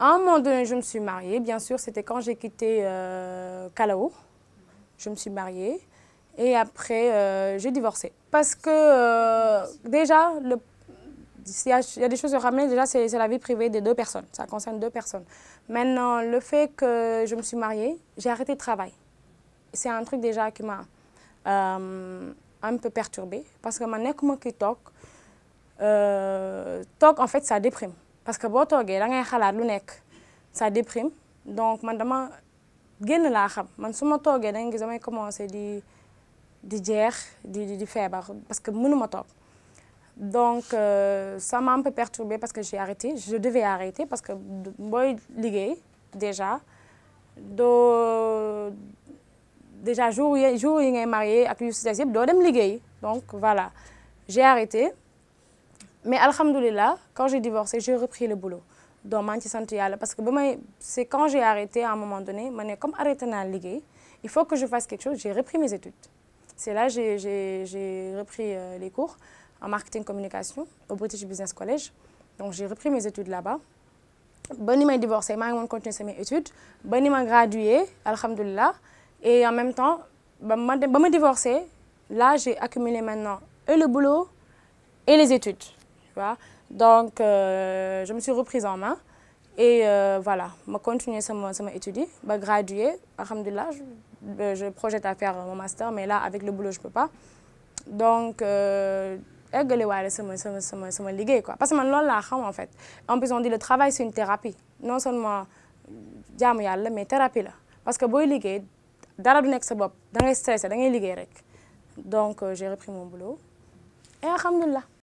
À un moment donné, je me suis mariée. Bien sûr, c'était quand j'ai quitté euh, Je me suis mariée. Et après, euh, j'ai divorcé. Parce que euh, déjà, il y, a des choses à ramener, déjà, c'est la vie privée des deux personnes. Ça concerne deux personnes. Maintenant, le fait que je me suis mariée, j'ai arrêté le travail. C'est un truc déjà qui m'a euh, un peu perturbée. Parce que ma moi qui toque, toque, en fait, ça déprime parce que boo tu da ngay xalaat lu nekk ça déprime donc man dama génn la xam man su ma toogee da nga gis commencer commencé di di jeex di di feebar parce que mënuma toog donc euh, ça m'a un peu perturbée parce que j'ai arrêté je devais arrêter parce que moi, liggéey déjà Do... déjà jour jour il ngay marié ak yu si des yëpp dem liggéey donc voilà j'ai arrêté mais alhamdoulilah quand j'ai divorcé j'ai repris le boulot donc parce que c'est quand j'ai arrêté à un moment donné comme arrêté à ligue, il faut que je fasse quelque chose j'ai repris mes études c'est là j'ai j'ai repris euh, les cours en marketing communication au British Business College donc j'ai repris mes études là-bas Quand j'ai divorcé j'ai continué mes études Quand gradué alhamdoulilah et en même temps quand divorcé là j'ai accumulé maintenant le boulot et les études donc, euh, je me suis reprise en main. Et euh, voilà, je continue ça étudier, je gradué, alhamdulillah, je, je, projette à faire euh, mon master, mais là, avec le boulot, je ne peux pas. Donc, euh, quoi. Parce que je en fait. En plus, on dit que le travail, c'est une thérapie. Non seulement, mais thérapie. Parce que si tu dara du nekk sa bopp da ngay stressé da ngay donc j'ai repris mon boulot et alhamdulillah.